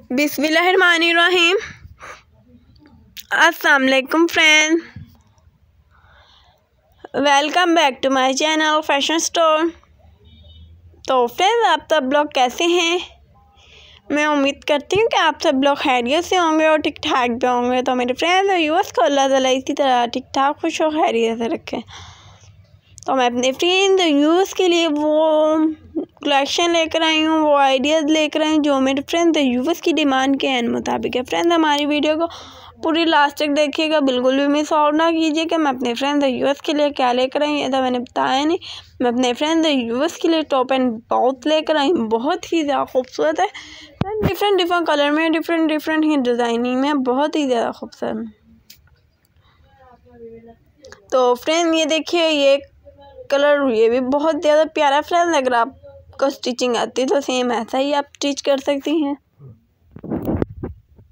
अस्सलाम वालेकुम friend welcome back to my channel fashion store तो फ्रेंड आप सब लोग कैसे हैं मैं उम्मीद करती हूँ कि आप सब लोग खैरियत से होंगे और ठीक ठाक भी होंगे तो मेरे फ्रेंड्स और यूवर्स को अल्लाह ताला इसी तरह ठीक ठाक खुश और खैरियत से रखें तो मैं अपने फ्रेंड यूज़ के लिए वो कलेक्शन लेकर आई हूँ वो आइडियाज़ लेकर आई हूँ जो मेरे फ्रेंड है यूवर्स की डिमांड के एन मुताबिक है फ्रेंड हमारी वीडियो को पूरी लास्ट तक देखिएगा बिल्कुल भी मिस आउट ना कीजिए कि मैं अपने फ्रेंड और यूएस के लिए क्या लेकर आई ऐसा तो मैंने बताया नहीं मैं अपने फ्रेंड और यूएस के लिए टॉप एंड बहुत लेकर आई बहुत ही ज़्यादा खूबसूरत है डिफरेंट डिफरेंट कलर में डिफरेंट डिफरेंट ही डिज़ाइनिंग में बहुत ही ज़्यादा खूबसूरत तो फ्रेंड ये देखिए ये कलर ये भी बहुत ज़्यादा प्यारा फ्रेंड अगर आप आपको स्टिचिंग आती तो सेम ऐसा ही आप स्टिच कर सकती हैं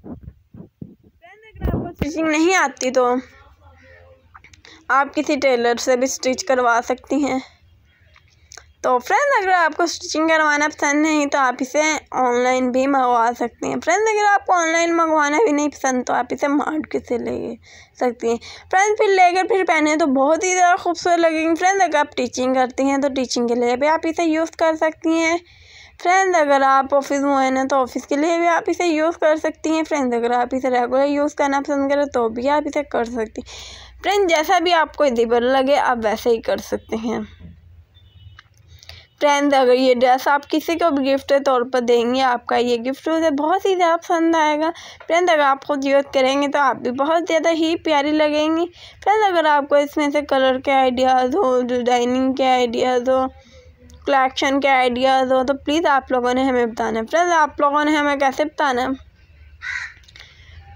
अगर आपको स्टिचिंग नहीं आती तो आप किसी टेलर से भी स्टिच करवा सकती हैं तो फ्रेंड्स अगर आपको स्टिचिंग करवाना पसंद नहीं तो आप इसे ऑनलाइन भी मंगवा सकते हैं फ्रेंड्स अगर आपको ऑनलाइन मंगवाना भी नहीं पसंद तो आप इसे मार्केट से ले सकती हैं फ्रेंड्स फिर लेकर फिर पहने तो बहुत ही ज़्यादा खूबसूरत लगेंगी फ्रेंड्स अगर आप टीचिंग करती हैं तो टीचिंग के लिए भी आप इसे यूज़ कर सकती हैं फ्रेंड्स अगर आप ऑफिस में हैं ना तो ऑफिस के लिए भी आप इसे यूज़ कर सकती हैं फ्रेंड्स अगर आप इसे रेगुलर यूज़ करना पसंद करें तो भी आप इसे कर सकती हैं फ्रेंड जैसा भी आपको दिबर लगे आप वैसे ही कर सकते हैं फ्रेंड अगर ये ड्रेस आप किसी को भी गिफ्ट के तौर पर देंगे आपका ये गिफ्ट उसे बहुत ही ज़्यादा पसंद आएगा फ्रेंड अगर आप खुद यूज़ करेंगे तो आप भी बहुत ज़्यादा ही प्यारी लगेंगी फ्रेंड अगर आपको इसमें से कलर के आइडियाज़ हो डिज़ाइनिंग के आइडियाज़ हो कलेक्शन के आइडियाज़ हो तो प्लीज़ आप लोगों ने हमें बताना फ्रेंड आप लोगों ने हमें कैसे बताना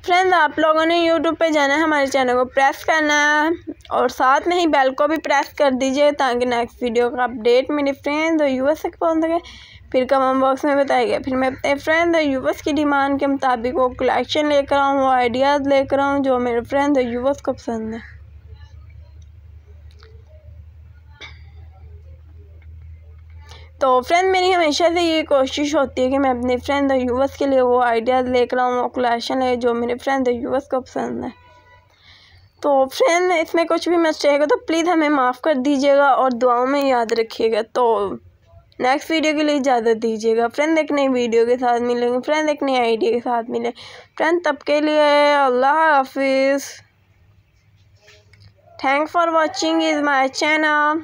फ्रेंड्स आप लोगों ने यूट्यूब पे जाना है हमारे चैनल को प्रेस करना है और साथ में ही बेल को भी प्रेस कर दीजिए ताकि नेक्स्ट वीडियो का अपडेट मेरे फ्रेंड और यूएस तक पहुँच सके फिर कमेंट बॉक्स में गया फिर मैं अपने फ्रेंड और यूवर्स की डिमांड के मुताबिक वो कलेक्शन लेकर आऊँ वो आइडियाज़ लेकर आऊँ जो मेरे फ्रेंड और यूवर्स को पसंद है तो फ्रेंड मेरी हमेशा से ये कोशिश होती है कि मैं अपने फ्रेंड और यूवर्स के लिए वो आइडियाज़ लेकर आऊँ वो कलेक्शन है जो मेरे फ्रेंड और यूवर्स को पसंद है तो फ्रेंड इसमें कुछ भी मिस्टेक हो तो प्लीज़ हमें माफ़ कर दीजिएगा और दुआओं में याद रखिएगा तो नेक्स्ट वीडियो के लिए इजाज़त दीजिएगा फ्रेंड एक नई वीडियो के साथ मिलेंगे फ्रेंड एक नई आइडिया के साथ मिले फ्रेंड तब के लिए अल्लाह हाफिज़ thank for watching is my channel